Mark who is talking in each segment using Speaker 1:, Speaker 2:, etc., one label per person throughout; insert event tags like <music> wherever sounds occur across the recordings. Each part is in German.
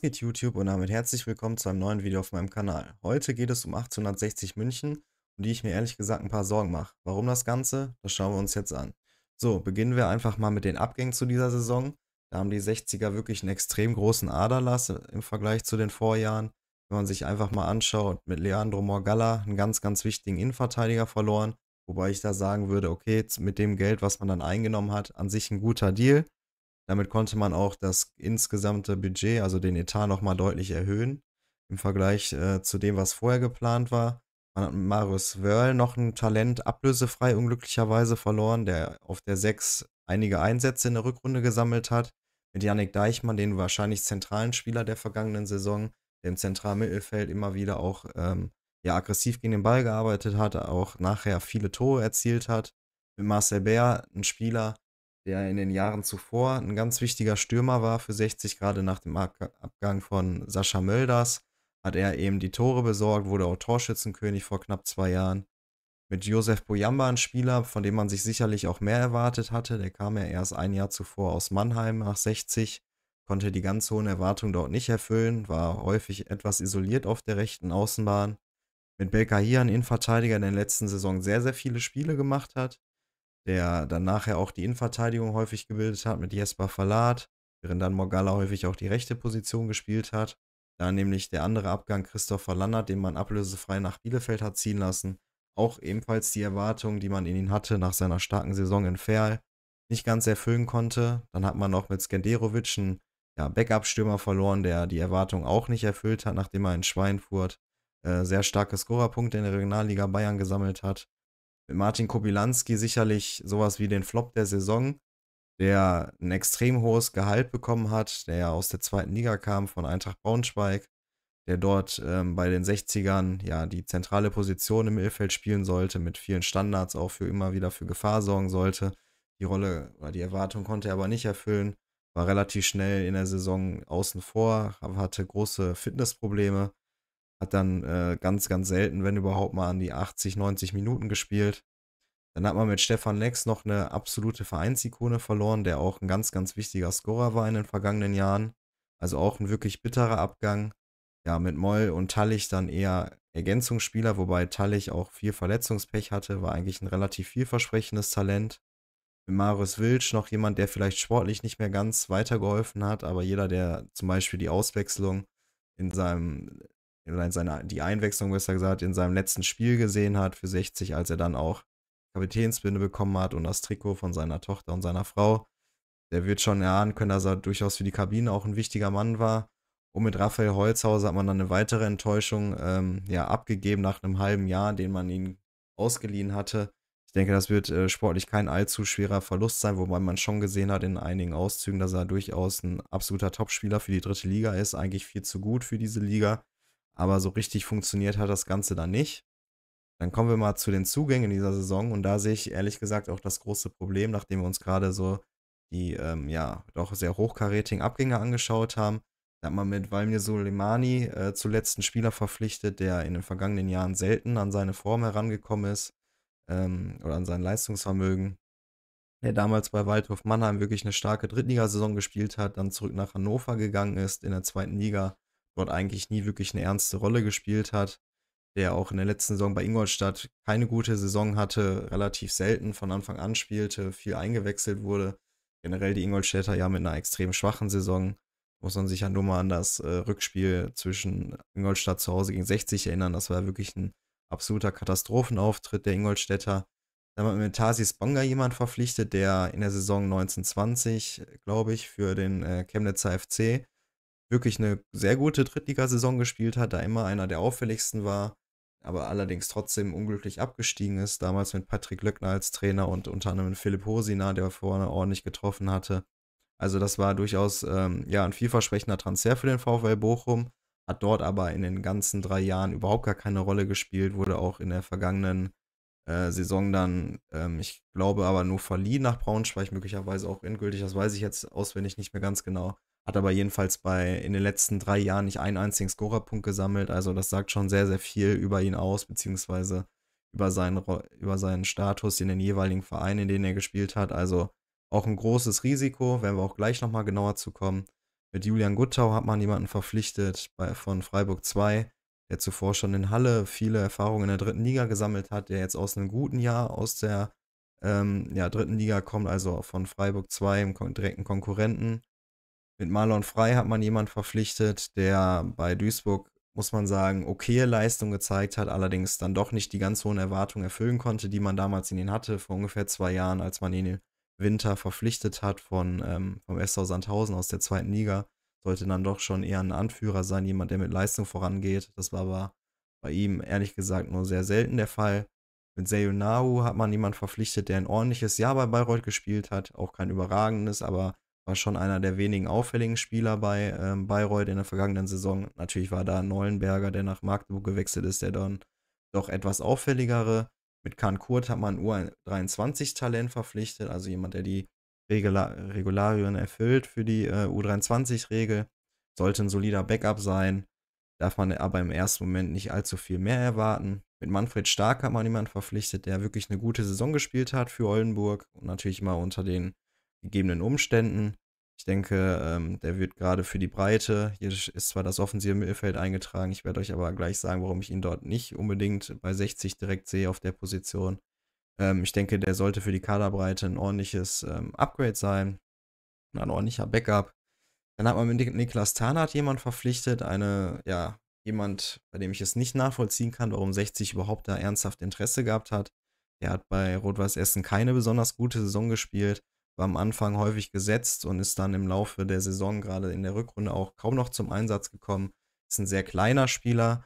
Speaker 1: geht YouTube und damit herzlich willkommen zu einem neuen Video auf meinem Kanal. Heute geht es um 1860 München, um die ich mir ehrlich gesagt ein paar Sorgen mache. Warum das Ganze? Das schauen wir uns jetzt an. So, beginnen wir einfach mal mit den Abgängen zu dieser Saison. Da haben die 60er wirklich einen extrem großen Aderlass im Vergleich zu den Vorjahren. Wenn man sich einfach mal anschaut, mit Leandro Morgalla einen ganz, ganz wichtigen Innenverteidiger verloren. Wobei ich da sagen würde, okay, mit dem Geld, was man dann eingenommen hat, an sich ein guter Deal. Damit konnte man auch das insgesamte Budget, also den Etat, nochmal deutlich erhöhen im Vergleich äh, zu dem, was vorher geplant war. Man hat mit Marius Wörl noch ein Talent ablösefrei unglücklicherweise verloren, der auf der 6 einige Einsätze in der Rückrunde gesammelt hat. Mit Yannick Deichmann, den wahrscheinlich zentralen Spieler der vergangenen Saison, der im Zentralmittelfeld immer wieder auch ähm, ja, aggressiv gegen den Ball gearbeitet hat, auch nachher viele Tore erzielt hat. Mit Marcel Bär, ein Spieler, der in den Jahren zuvor ein ganz wichtiger Stürmer war für 60, gerade nach dem Abgang von Sascha Mölders, hat er eben die Tore besorgt, wurde auch Torschützenkönig vor knapp zwei Jahren. Mit Josef Boyamba ein Spieler, von dem man sich sicherlich auch mehr erwartet hatte. Der kam ja erst ein Jahr zuvor aus Mannheim nach 60, konnte die ganz hohen Erwartungen dort nicht erfüllen, war häufig etwas isoliert auf der rechten Außenbahn. Mit Belkahir, ein Innenverteidiger, der in der letzten Saison sehr, sehr viele Spiele gemacht hat, der dann nachher auch die Innenverteidigung häufig gebildet hat mit Jesper Verlat, während dann Morgalla häufig auch die rechte Position gespielt hat. Da nämlich der andere Abgang Christopher Lannert, den man ablösefrei nach Bielefeld hat ziehen lassen, auch ebenfalls die Erwartungen, die man in ihn hatte nach seiner starken Saison in Ferl, nicht ganz erfüllen konnte. Dann hat man noch mit Skenderovic einen ja, Backup-Stürmer verloren, der die Erwartungen auch nicht erfüllt hat, nachdem er in Schweinfurt äh, sehr starke Scorerpunkte in der Regionalliga Bayern gesammelt hat. Martin Kobilanski sicherlich sowas wie den Flop der Saison, der ein extrem hohes Gehalt bekommen hat, der ja aus der zweiten Liga kam von Eintracht Braunschweig, der dort ähm, bei den 60ern ja die zentrale Position im Mittelfeld spielen sollte, mit vielen Standards auch für immer wieder für Gefahr sorgen sollte. Die Rolle oder die Erwartung konnte er aber nicht erfüllen, war relativ schnell in der Saison außen vor, hatte große Fitnessprobleme hat dann äh, ganz, ganz selten, wenn überhaupt mal an die 80, 90 Minuten gespielt. Dann hat man mit Stefan Lex noch eine absolute Vereinsikone verloren, der auch ein ganz, ganz wichtiger Scorer war in den vergangenen Jahren. Also auch ein wirklich bitterer Abgang. Ja, mit Moll und Tallich dann eher Ergänzungsspieler, wobei Tallich auch viel Verletzungspech hatte, war eigentlich ein relativ vielversprechendes Talent. Mit Marius Wilsch noch jemand, der vielleicht sportlich nicht mehr ganz weitergeholfen hat, aber jeder, der zum Beispiel die Auswechslung in seinem oder seine, die Einwechslung besser gesagt, in seinem letzten Spiel gesehen hat für 60, als er dann auch Kapitänsbinde bekommen hat und das Trikot von seiner Tochter und seiner Frau. Der wird schon erahnen können, dass er durchaus für die Kabine auch ein wichtiger Mann war. Und mit Raphael Holzhauser hat man dann eine weitere Enttäuschung ähm, ja, abgegeben nach einem halben Jahr, den man ihn ausgeliehen hatte. Ich denke, das wird äh, sportlich kein allzu schwerer Verlust sein, wobei man schon gesehen hat in einigen Auszügen, dass er durchaus ein absoluter Topspieler für die dritte Liga ist, eigentlich viel zu gut für diese Liga. Aber so richtig funktioniert hat das Ganze dann nicht. Dann kommen wir mal zu den Zugängen dieser Saison und da sehe ich ehrlich gesagt auch das große Problem, nachdem wir uns gerade so die ähm, ja doch sehr hochkarätigen Abgänge angeschaut haben. Da hat man mit Valmir Soleimani äh, zuletzt einen Spieler verpflichtet, der in den vergangenen Jahren selten an seine Form herangekommen ist ähm, oder an sein Leistungsvermögen. Der damals bei Waldhof Mannheim wirklich eine starke Drittligasaison gespielt hat, dann zurück nach Hannover gegangen ist, in der zweiten Liga dort eigentlich nie wirklich eine ernste Rolle gespielt hat, der auch in der letzten Saison bei Ingolstadt keine gute Saison hatte, relativ selten von Anfang an spielte, viel eingewechselt wurde. Generell die Ingolstädter ja mit einer extrem schwachen Saison. Muss man sich ja nur mal an das äh, Rückspiel zwischen Ingolstadt zu Hause gegen 60 erinnern. Das war wirklich ein absoluter Katastrophenauftritt der Ingolstädter. Dann haben wir mit Tarsis Bonga jemand verpflichtet, der in der Saison 1920, glaube ich, für den äh, Chemnitzer FC wirklich eine sehr gute Drittligasaison gespielt hat, da immer einer der auffälligsten war, aber allerdings trotzdem unglücklich abgestiegen ist, damals mit Patrick Löckner als Trainer und unter anderem Philipp Hosina, der vorne ordentlich getroffen hatte. Also das war durchaus ähm, ja, ein vielversprechender Transfer für den VfL Bochum, hat dort aber in den ganzen drei Jahren überhaupt gar keine Rolle gespielt, wurde auch in der vergangenen äh, Saison dann, ähm, ich glaube aber nur verliehen nach Braunschweig, möglicherweise auch endgültig, das weiß ich jetzt auswendig nicht mehr ganz genau. Hat aber jedenfalls bei in den letzten drei Jahren nicht einen einzigen Scorerpunkt gesammelt. Also das sagt schon sehr, sehr viel über ihn aus, beziehungsweise über seinen, über seinen Status in den jeweiligen Vereinen, in denen er gespielt hat. Also auch ein großes Risiko, werden wir auch gleich nochmal genauer zu kommen. Mit Julian Guttau hat man jemanden verpflichtet bei, von Freiburg 2, der zuvor schon in Halle viele Erfahrungen in der dritten Liga gesammelt hat, der jetzt aus einem guten Jahr aus der ähm, ja, dritten Liga kommt, also von Freiburg 2 im direkten Konkurrenten. Mit Marlon Frey hat man jemanden verpflichtet, der bei Duisburg, muss man sagen, okaye Leistung gezeigt hat, allerdings dann doch nicht die ganz hohen Erwartungen erfüllen konnte, die man damals in ihn hatte, vor ungefähr zwei Jahren, als man ihn im Winter verpflichtet hat von, ähm, vom SV Sandhausen aus der zweiten Liga. Sollte dann doch schon eher ein Anführer sein, jemand, der mit Leistung vorangeht. Das war aber bei ihm ehrlich gesagt nur sehr selten der Fall. Mit Seyunahu hat man jemanden verpflichtet, der ein ordentliches Jahr bei Bayreuth gespielt hat. Auch kein überragendes, aber war schon einer der wenigen auffälligen Spieler bei ähm, Bayreuth in der vergangenen Saison. Natürlich war da Neuenberger, der nach Magdeburg gewechselt ist, der dann doch etwas auffälligere. Mit Kahn Kurt hat man ein U23-Talent verpflichtet, also jemand, der die Regula Regularien erfüllt für die äh, U23-Regel. Sollte ein solider Backup sein, darf man aber im ersten Moment nicht allzu viel mehr erwarten. Mit Manfred Stark hat man jemanden verpflichtet, der wirklich eine gute Saison gespielt hat für Oldenburg und natürlich mal unter den gegebenen Umständen. Ich denke, ähm, der wird gerade für die Breite. Hier ist zwar das offensive Mittelfeld eingetragen. Ich werde euch aber gleich sagen, warum ich ihn dort nicht unbedingt bei 60 direkt sehe auf der Position. Ähm, ich denke, der sollte für die Kaderbreite ein ordentliches ähm, Upgrade sein. Ein ordentlicher Backup. Dann hat man mit Niklas Tarnath jemand verpflichtet. Eine, ja, jemand, bei dem ich es nicht nachvollziehen kann, warum 60 überhaupt da ernsthaft Interesse gehabt hat. Er hat bei Rot-Weiß Essen keine besonders gute Saison gespielt war am Anfang häufig gesetzt und ist dann im Laufe der Saison, gerade in der Rückrunde, auch kaum noch zum Einsatz gekommen. Ist ein sehr kleiner Spieler,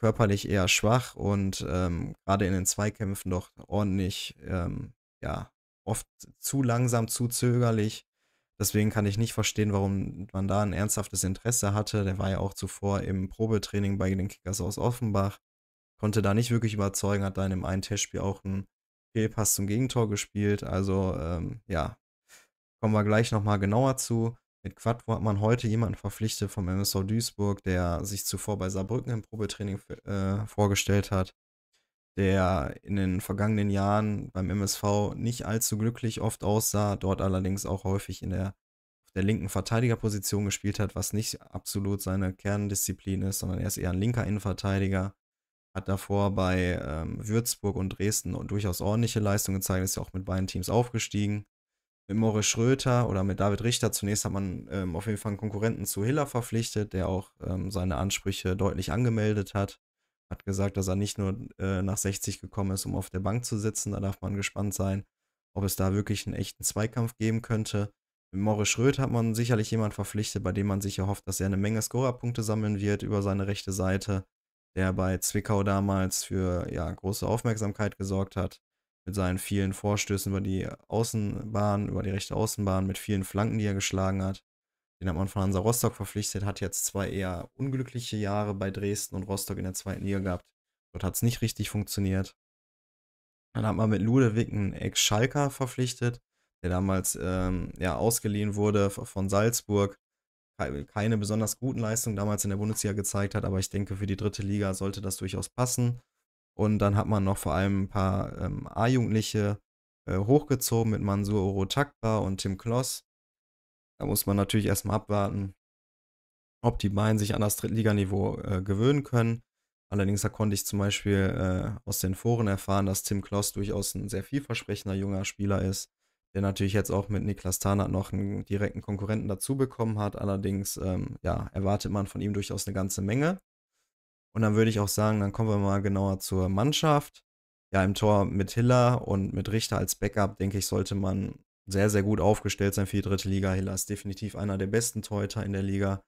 Speaker 1: körperlich eher schwach und ähm, gerade in den Zweikämpfen doch ordentlich, ähm, ja, oft zu langsam, zu zögerlich. Deswegen kann ich nicht verstehen, warum man da ein ernsthaftes Interesse hatte. Der war ja auch zuvor im Probetraining bei den Kickers aus Offenbach, konnte da nicht wirklich überzeugen, hat dann im einen Testspiel auch ein Okay, Pass zum Gegentor gespielt. Also ähm, ja, kommen wir gleich nochmal genauer zu. Mit Quattro hat man heute jemanden verpflichtet vom MSV Duisburg, der sich zuvor bei Saarbrücken im Probetraining äh, vorgestellt hat, der in den vergangenen Jahren beim MSV nicht allzu glücklich oft aussah, dort allerdings auch häufig in der, auf der linken Verteidigerposition gespielt hat, was nicht absolut seine Kerndisziplin ist, sondern er ist eher ein linker Innenverteidiger. Hat davor bei ähm, Würzburg und Dresden durchaus ordentliche Leistungen gezeigt, ist ja auch mit beiden Teams aufgestiegen. Mit Morris Schröter oder mit David Richter zunächst hat man ähm, auf jeden Fall einen Konkurrenten zu Hiller verpflichtet, der auch ähm, seine Ansprüche deutlich angemeldet hat. Hat gesagt, dass er nicht nur äh, nach 60 gekommen ist, um auf der Bank zu sitzen. Da darf man gespannt sein, ob es da wirklich einen echten Zweikampf geben könnte. Mit Morris Schröter hat man sicherlich jemanden verpflichtet, bei dem man sich erhofft, dass er eine Menge Scorerpunkte sammeln wird über seine rechte Seite der bei Zwickau damals für ja, große Aufmerksamkeit gesorgt hat, mit seinen vielen Vorstößen über die Außenbahn, über die rechte Außenbahn, mit vielen Flanken, die er geschlagen hat. Den hat man von Hansa Rostock verpflichtet, hat jetzt zwei eher unglückliche Jahre bei Dresden und Rostock in der zweiten Liga gehabt. Dort hat es nicht richtig funktioniert. Dann hat man mit Ludewig einen Ex-Schalker verpflichtet, der damals ähm, ja, ausgeliehen wurde von Salzburg keine besonders guten Leistungen damals in der Bundesliga gezeigt hat, aber ich denke, für die dritte Liga sollte das durchaus passen. Und dann hat man noch vor allem ein paar ähm, A-Jugendliche äh, hochgezogen mit Mansur Orotakba und Tim Kloss. Da muss man natürlich erstmal abwarten, ob die beiden sich an das Drittliganiveau äh, gewöhnen können. Allerdings da konnte ich zum Beispiel äh, aus den Foren erfahren, dass Tim Kloss durchaus ein sehr vielversprechender junger Spieler ist der natürlich jetzt auch mit Niklas Tarnert noch einen direkten Konkurrenten dazu bekommen hat. Allerdings, ähm, ja, erwartet man von ihm durchaus eine ganze Menge. Und dann würde ich auch sagen, dann kommen wir mal genauer zur Mannschaft. Ja, im Tor mit Hiller und mit Richter als Backup, denke ich, sollte man sehr, sehr gut aufgestellt sein für die dritte Liga. Hiller ist definitiv einer der besten Torhüter in der Liga.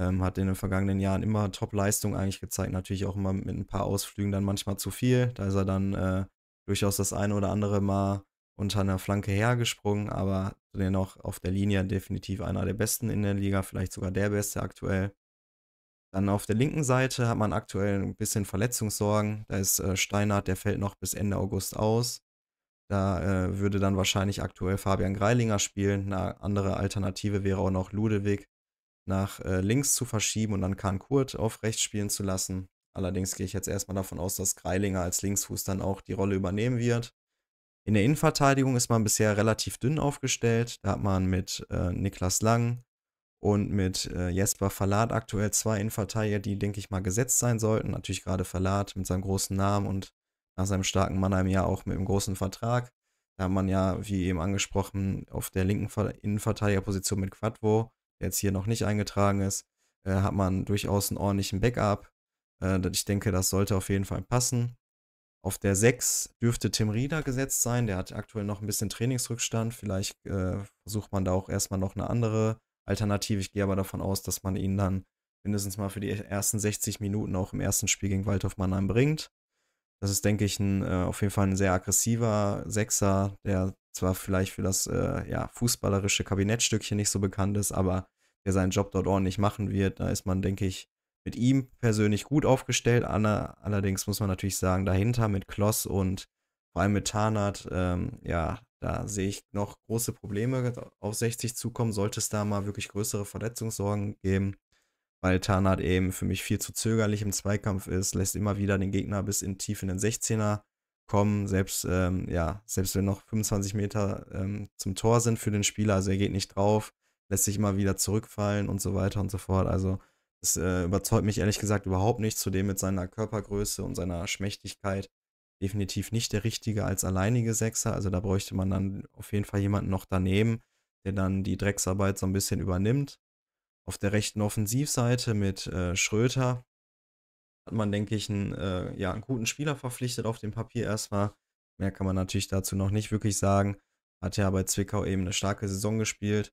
Speaker 1: Ähm, hat in den vergangenen Jahren immer Top-Leistung eigentlich gezeigt. Natürlich auch immer mit ein paar Ausflügen dann manchmal zu viel. Da ist er dann äh, durchaus das eine oder andere Mal unter einer Flanke hergesprungen, aber dennoch auf der Linie definitiv einer der besten in der Liga, vielleicht sogar der beste aktuell. Dann auf der linken Seite hat man aktuell ein bisschen Verletzungssorgen. Da ist äh, Steinhardt, der fällt noch bis Ende August aus. Da äh, würde dann wahrscheinlich aktuell Fabian Greilinger spielen. Eine andere Alternative wäre auch noch Ludewig nach äh, links zu verschieben und dann Kahn Kurt auf rechts spielen zu lassen. Allerdings gehe ich jetzt erstmal davon aus, dass Greilinger als Linksfuß dann auch die Rolle übernehmen wird. In der Innenverteidigung ist man bisher relativ dünn aufgestellt. Da hat man mit äh, Niklas Lang und mit äh, Jesper Verlat aktuell zwei Innenverteidiger, die, denke ich mal, gesetzt sein sollten. Natürlich gerade Verlat mit seinem großen Namen und nach seinem starken Mannheim ja auch mit einem großen Vertrag. Da hat man ja, wie eben angesprochen, auf der linken Innenverteidigerposition mit Quadvo, der jetzt hier noch nicht eingetragen ist, äh, hat man durchaus einen ordentlichen Backup. Äh, ich denke, das sollte auf jeden Fall passen. Auf der 6 dürfte Tim Rieder gesetzt sein. Der hat aktuell noch ein bisschen Trainingsrückstand. Vielleicht äh, versucht man da auch erstmal noch eine andere Alternative. Ich gehe aber davon aus, dass man ihn dann mindestens mal für die ersten 60 Minuten auch im ersten Spiel gegen Waldhof Mannheim bringt. Das ist, denke ich, ein, äh, auf jeden Fall ein sehr aggressiver Sechser, der zwar vielleicht für das äh, ja, fußballerische Kabinettstückchen nicht so bekannt ist, aber der seinen Job dort ordentlich machen wird. Da ist man, denke ich, mit ihm persönlich gut aufgestellt. allerdings muss man natürlich sagen, dahinter mit Kloss und vor allem mit Tarnat, ähm, ja, da sehe ich noch große Probleme auf 60 zukommen, sollte es da mal wirklich größere Verletzungssorgen geben, weil Tarnat eben für mich viel zu zögerlich im Zweikampf ist, lässt immer wieder den Gegner bis in tief in den 16er kommen, selbst, ähm, ja, selbst wenn noch 25 Meter ähm, zum Tor sind für den Spieler, also er geht nicht drauf, lässt sich immer wieder zurückfallen und so weiter und so fort. Also das äh, überzeugt mich ehrlich gesagt überhaupt nicht. Zudem mit seiner Körpergröße und seiner Schmächtigkeit definitiv nicht der richtige als alleinige Sechser. Also da bräuchte man dann auf jeden Fall jemanden noch daneben, der dann die Drecksarbeit so ein bisschen übernimmt. Auf der rechten Offensivseite mit äh, Schröter hat man, denke ich, einen, äh, ja, einen guten Spieler verpflichtet auf dem Papier erstmal. Mehr kann man natürlich dazu noch nicht wirklich sagen. Hat ja bei Zwickau eben eine starke Saison gespielt.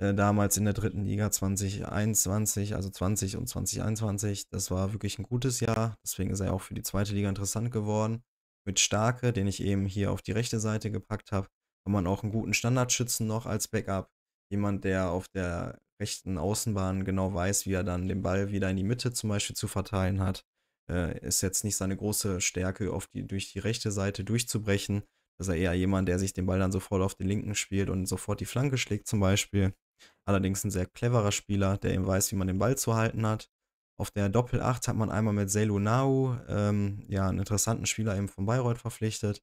Speaker 1: Äh, damals in der dritten Liga 2021, also 20 und 2021. Das war wirklich ein gutes Jahr, deswegen ist er auch für die zweite Liga interessant geworden. Mit Starke, den ich eben hier auf die rechte Seite gepackt habe, hat man auch einen guten Standardschützen noch als Backup. Jemand, der auf der rechten Außenbahn genau weiß, wie er dann den Ball wieder in die Mitte zum Beispiel zu verteilen hat. Äh, ist jetzt nicht seine große Stärke, auf die, durch die rechte Seite durchzubrechen. Das ist er eher jemand, der sich den Ball dann sofort auf den linken spielt und sofort die Flanke schlägt zum Beispiel. Allerdings ein sehr cleverer Spieler, der eben weiß, wie man den Ball zu halten hat. Auf der Doppel 8 hat man einmal mit Selu Nau, ähm, ja, einen interessanten Spieler eben von Bayreuth verpflichtet.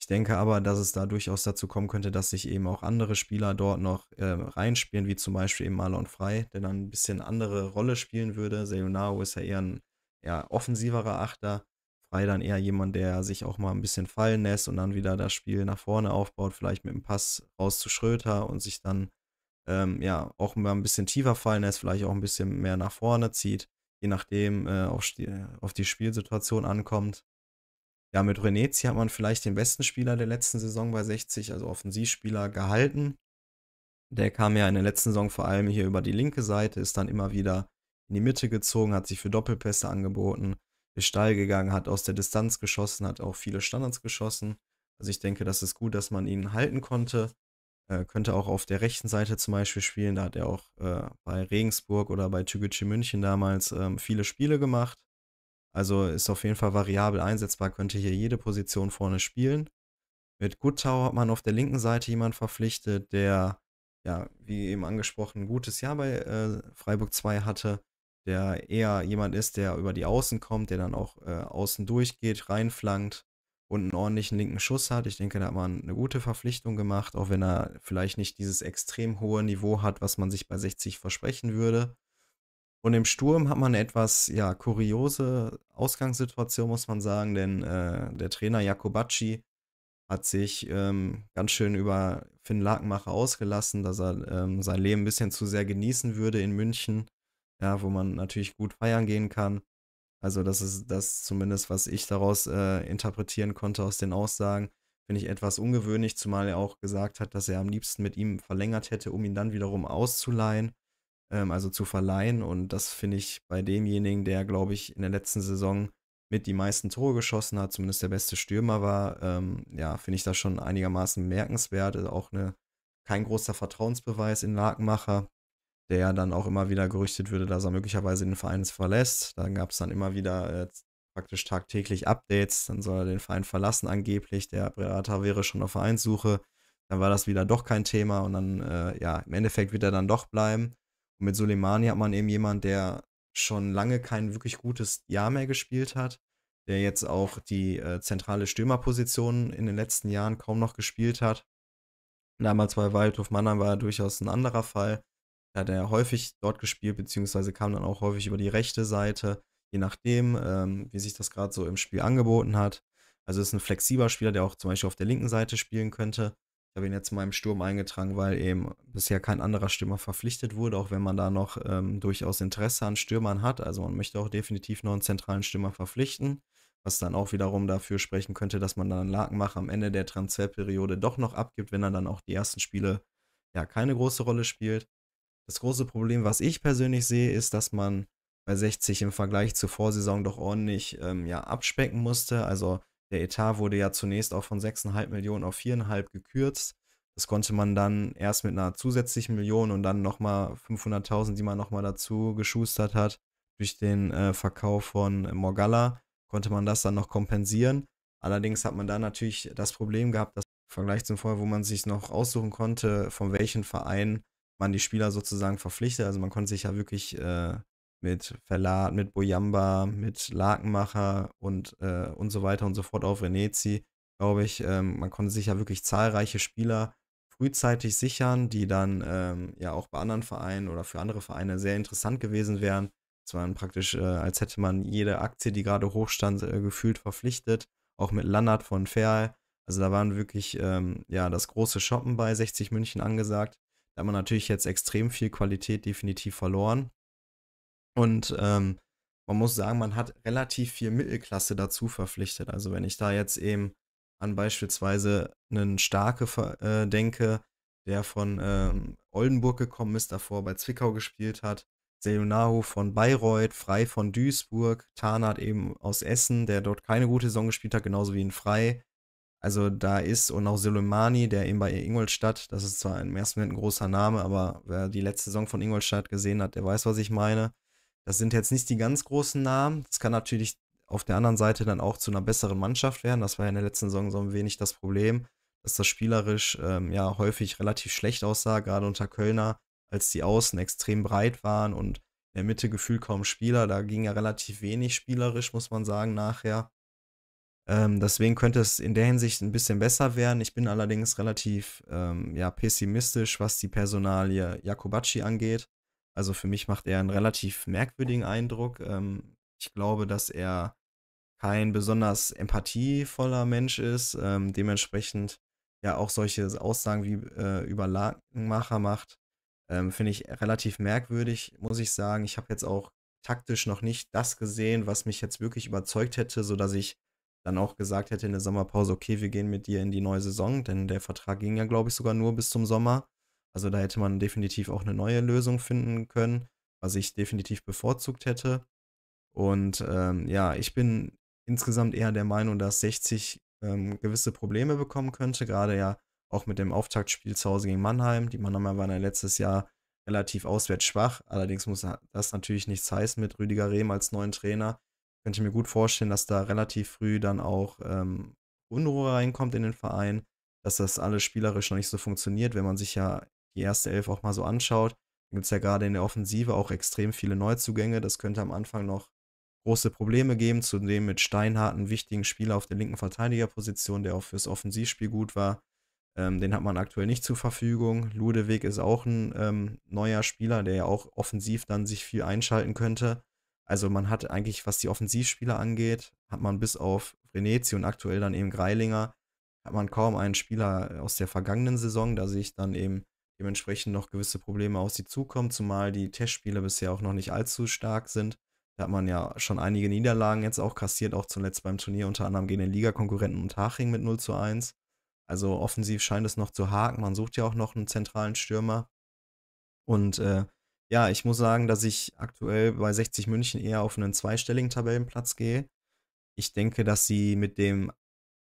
Speaker 1: Ich denke aber, dass es da durchaus dazu kommen könnte, dass sich eben auch andere Spieler dort noch äh, reinspielen, wie zum Beispiel eben Marlon Frey, der dann ein bisschen andere Rolle spielen würde. Seyonao ist ja eher ein eher offensiverer Achter. Frey dann eher jemand, der sich auch mal ein bisschen fallen lässt und dann wieder das Spiel nach vorne aufbaut, vielleicht mit einem Pass raus zu Schröter und sich dann ähm, ja, auch mal ein bisschen tiefer fallen lässt, vielleicht auch ein bisschen mehr nach vorne zieht, je nachdem äh, auf, auf, die Spielsituation ankommt. Ja, mit Renezi hat man vielleicht den besten Spieler der letzten Saison bei 60, also Offensivspieler, gehalten. Der kam ja in der letzten Saison vor allem hier über die linke Seite, ist dann immer wieder in die Mitte gezogen, hat sich für Doppelpässe angeboten, ist steil gegangen, hat aus der Distanz geschossen, hat auch viele Standards geschossen. Also ich denke, das ist gut, dass man ihn halten konnte. Äh, könnte auch auf der rechten Seite zum Beispiel spielen. Da hat er auch äh, bei Regensburg oder bei Tügücü München damals ähm, viele Spiele gemacht. Also ist auf jeden Fall variabel einsetzbar, könnte hier jede Position vorne spielen. Mit Guttau hat man auf der linken Seite jemanden verpflichtet, der, ja, wie eben angesprochen, ein gutes Jahr bei äh, Freiburg 2 hatte, der eher jemand ist, der über die Außen kommt, der dann auch äh, außen durchgeht, reinflankt, und einen ordentlichen linken Schuss hat. Ich denke, da hat man eine gute Verpflichtung gemacht, auch wenn er vielleicht nicht dieses extrem hohe Niveau hat, was man sich bei 60 versprechen würde. Und im Sturm hat man eine etwas ja, kuriose Ausgangssituation, muss man sagen, denn äh, der Trainer Jakobacci hat sich ähm, ganz schön über Finn Lakenmacher ausgelassen, dass er ähm, sein Leben ein bisschen zu sehr genießen würde in München, ja, wo man natürlich gut feiern gehen kann. Also das ist das zumindest, was ich daraus äh, interpretieren konnte aus den Aussagen, finde ich etwas ungewöhnlich, zumal er auch gesagt hat, dass er am liebsten mit ihm verlängert hätte, um ihn dann wiederum auszuleihen, ähm, also zu verleihen. Und das finde ich bei demjenigen, der, glaube ich, in der letzten Saison mit die meisten Tore geschossen hat, zumindest der beste Stürmer war, ähm, ja, finde ich das schon einigermaßen bemerkenswert. auch eine, kein großer Vertrauensbeweis in Lakenmacher der dann auch immer wieder gerüchtet würde, dass er möglicherweise den Verein verlässt. Dann gab es dann immer wieder äh, praktisch tagtäglich Updates. Dann soll er den Verein verlassen angeblich. Der Berater wäre schon auf Vereinssuche. Dann war das wieder doch kein Thema und dann, äh, ja, im Endeffekt wird er dann doch bleiben. Und mit Soleimani hat man eben jemanden, der schon lange kein wirklich gutes Jahr mehr gespielt hat, der jetzt auch die äh, zentrale Stürmerposition in den letzten Jahren kaum noch gespielt hat. Damals bei Waldhof Mannheim war er durchaus ein anderer Fall hat er häufig dort gespielt, beziehungsweise kam dann auch häufig über die rechte Seite, je nachdem, ähm, wie sich das gerade so im Spiel angeboten hat. Also ist ein flexibler Spieler, der auch zum Beispiel auf der linken Seite spielen könnte. Ich habe ihn jetzt mal im Sturm eingetragen, weil eben bisher kein anderer Stürmer verpflichtet wurde, auch wenn man da noch ähm, durchaus Interesse an Stürmern hat. Also man möchte auch definitiv noch einen zentralen Stürmer verpflichten, was dann auch wiederum dafür sprechen könnte, dass man dann Lakenmacher am Ende der Transferperiode doch noch abgibt, wenn er dann auch die ersten Spiele ja keine große Rolle spielt. Das große Problem, was ich persönlich sehe, ist, dass man bei 60 im Vergleich zur Vorsaison doch ordentlich ähm, ja, abspecken musste. Also der Etat wurde ja zunächst auch von 6,5 Millionen auf 4,5 gekürzt. Das konnte man dann erst mit einer zusätzlichen Million und dann nochmal 500.000, die man nochmal dazu geschustert hat, durch den äh, Verkauf von äh, Morgalla, konnte man das dann noch kompensieren. Allerdings hat man da natürlich das Problem gehabt, dass im Vergleich zum Vorher, wo man sich noch aussuchen konnte, von welchem Verein man die Spieler sozusagen verpflichtet. Also man konnte sich ja wirklich äh, mit Verlat, mit Boyamba, mit Lakenmacher und, äh, und so weiter und so fort auf Renezi, glaube ich, ähm, man konnte sich ja wirklich zahlreiche Spieler frühzeitig sichern, die dann ähm, ja auch bei anderen Vereinen oder für andere Vereine sehr interessant gewesen wären. Es waren praktisch, äh, als hätte man jede Aktie, die gerade hochstand, äh, gefühlt verpflichtet. Auch mit Lannert von Ferl. Also da waren wirklich ähm, ja das große Shoppen bei 60 München angesagt. Da hat man natürlich jetzt extrem viel Qualität definitiv verloren. Und ähm, man muss sagen, man hat relativ viel Mittelklasse dazu verpflichtet. Also wenn ich da jetzt eben an beispielsweise einen Starke äh, denke, der von ähm, Oldenburg gekommen ist, davor bei Zwickau gespielt hat, Selonaro von Bayreuth, Frei von Duisburg, Tarnath eben aus Essen, der dort keine gute Saison gespielt hat, genauso wie in Frei, also da ist und auch Soleimani, der eben bei Ingolstadt, das ist zwar im ersten Moment ein großer Name, aber wer die letzte Saison von Ingolstadt gesehen hat, der weiß, was ich meine. Das sind jetzt nicht die ganz großen Namen. Das kann natürlich auf der anderen Seite dann auch zu einer besseren Mannschaft werden. Das war ja in der letzten Saison so ein wenig das Problem, dass das spielerisch ähm, ja häufig relativ schlecht aussah, gerade unter Kölner, als die Außen extrem breit waren und in der Mitte gefühlt kaum Spieler. Da ging ja relativ wenig spielerisch, muss man sagen, nachher. Ähm, deswegen könnte es in der Hinsicht ein bisschen besser werden. Ich bin allerdings relativ ähm, ja, pessimistisch, was die Personalie Jakobacci angeht. Also für mich macht er einen relativ merkwürdigen Eindruck. Ähm, ich glaube, dass er kein besonders empathievoller Mensch ist, ähm, dementsprechend ja auch solche Aussagen wie äh, über Lakenmacher macht, ähm, finde ich relativ merkwürdig, muss ich sagen. Ich habe jetzt auch taktisch noch nicht das gesehen, was mich jetzt wirklich überzeugt hätte, sodass ich dann auch gesagt hätte in der Sommerpause, okay, wir gehen mit dir in die neue Saison, denn der Vertrag ging ja, glaube ich, sogar nur bis zum Sommer. Also da hätte man definitiv auch eine neue Lösung finden können, was ich definitiv bevorzugt hätte. Und ähm, ja, ich bin insgesamt eher der Meinung, dass 60 ähm, gewisse Probleme bekommen könnte, gerade ja auch mit dem Auftaktspiel zu Hause gegen Mannheim. Die Mannheimer waren ja letztes Jahr relativ auswärts schwach. Allerdings muss das natürlich nichts heißen mit Rüdiger Rehm als neuen Trainer könnte ich mir gut vorstellen, dass da relativ früh dann auch ähm, Unruhe reinkommt in den Verein, dass das alles spielerisch noch nicht so funktioniert, wenn man sich ja die erste Elf auch mal so anschaut. Da Gibt es ja gerade in der Offensive auch extrem viele Neuzugänge. Das könnte am Anfang noch große Probleme geben. Zudem mit Steinharten, wichtigen Spieler auf der linken Verteidigerposition, der auch fürs Offensivspiel gut war. Ähm, den hat man aktuell nicht zur Verfügung. Ludewig ist auch ein ähm, neuer Spieler, der ja auch offensiv dann sich viel einschalten könnte. Also man hat eigentlich, was die Offensivspieler angeht, hat man bis auf Renezi und aktuell dann eben Greilinger, hat man kaum einen Spieler äh, aus der vergangenen Saison. Da sehe ich dann eben dementsprechend noch gewisse Probleme aus, die zukommen, zumal die Testspiele bisher auch noch nicht allzu stark sind. Da hat man ja schon einige Niederlagen jetzt auch kassiert, auch zuletzt beim Turnier unter anderem gegen den Ligakonkurrenten und Haching mit 0 zu 1. Also offensiv scheint es noch zu haken. Man sucht ja auch noch einen zentralen Stürmer. Und äh, ja, ich muss sagen, dass ich aktuell bei 60 München eher auf einen zweistelligen Tabellenplatz gehe. Ich denke, dass sie mit dem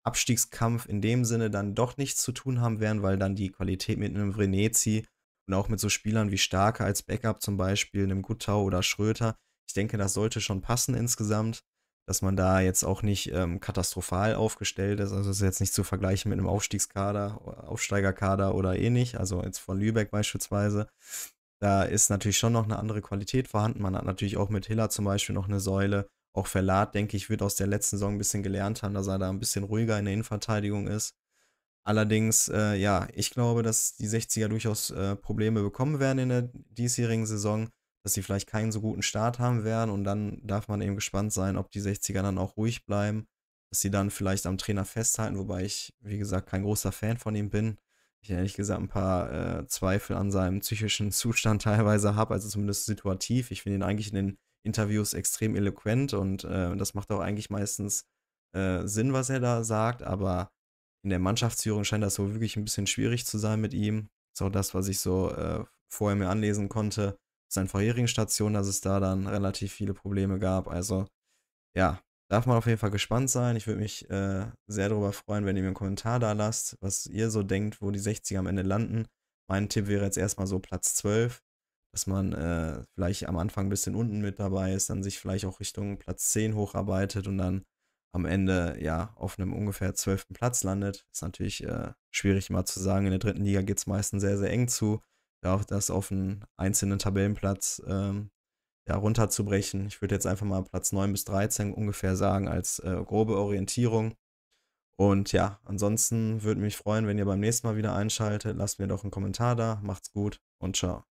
Speaker 1: Abstiegskampf in dem Sinne dann doch nichts zu tun haben werden, weil dann die Qualität mit einem Vrenetzi und auch mit so Spielern wie Starke als Backup zum Beispiel, einem Guttau oder Schröter, ich denke, das sollte schon passen insgesamt, dass man da jetzt auch nicht ähm, katastrophal aufgestellt ist. Also das ist jetzt nicht zu vergleichen mit einem Aufstiegskader, Aufsteigerkader oder ähnlich, eh also jetzt von Lübeck beispielsweise. Da ist natürlich schon noch eine andere Qualität vorhanden. Man hat natürlich auch mit Hiller zum Beispiel noch eine Säule. Auch Verlat, denke ich, wird aus der letzten Saison ein bisschen gelernt haben, dass er da ein bisschen ruhiger in der Innenverteidigung ist. Allerdings, äh, ja, ich glaube, dass die 60er durchaus äh, Probleme bekommen werden in der diesjährigen Saison, dass sie vielleicht keinen so guten Start haben werden und dann darf man eben gespannt sein, ob die 60er dann auch ruhig bleiben, dass sie dann vielleicht am Trainer festhalten, wobei ich, wie gesagt, kein großer Fan von ihm bin ich ehrlich gesagt ein paar äh, Zweifel an seinem psychischen Zustand <laughs> teilweise habe, also zumindest situativ. Ich finde ihn eigentlich in den Interviews extrem eloquent und äh, das macht auch eigentlich meistens äh, Sinn, was er da sagt, aber in der Mannschaftsführung scheint das so wirklich ein bisschen schwierig zu sein mit ihm. Das ist auch das, was ich so äh, vorher mir anlesen konnte. Seinen vorherigen Stationen, dass es da dann relativ viele Probleme gab. Also, ja, darf man auf jeden Fall gespannt sein. Ich würde mich äh, sehr darüber freuen, wenn ihr mir einen Kommentar da lasst, was ihr so denkt, wo die 60er am Ende landen. Mein Tipp wäre jetzt erstmal so Platz 12, dass man äh, vielleicht am Anfang ein bisschen unten mit dabei ist, dann sich vielleicht auch Richtung Platz 10 hocharbeitet und dann am Ende ja auf einem ungefähr 12. Platz landet. Ist natürlich äh, schwierig mal zu sagen. In der dritten Liga geht es meistens sehr, sehr eng zu. Auch das auf einen einzelnen Tabellenplatz ähm, ja, runterzubrechen. Ich würde jetzt einfach mal Platz 9 bis 13 ungefähr sagen als äh, grobe Orientierung. Und ja, ansonsten würde mich freuen, wenn ihr beim nächsten Mal wieder einschaltet. Lasst mir doch einen Kommentar da. Macht's gut und ciao.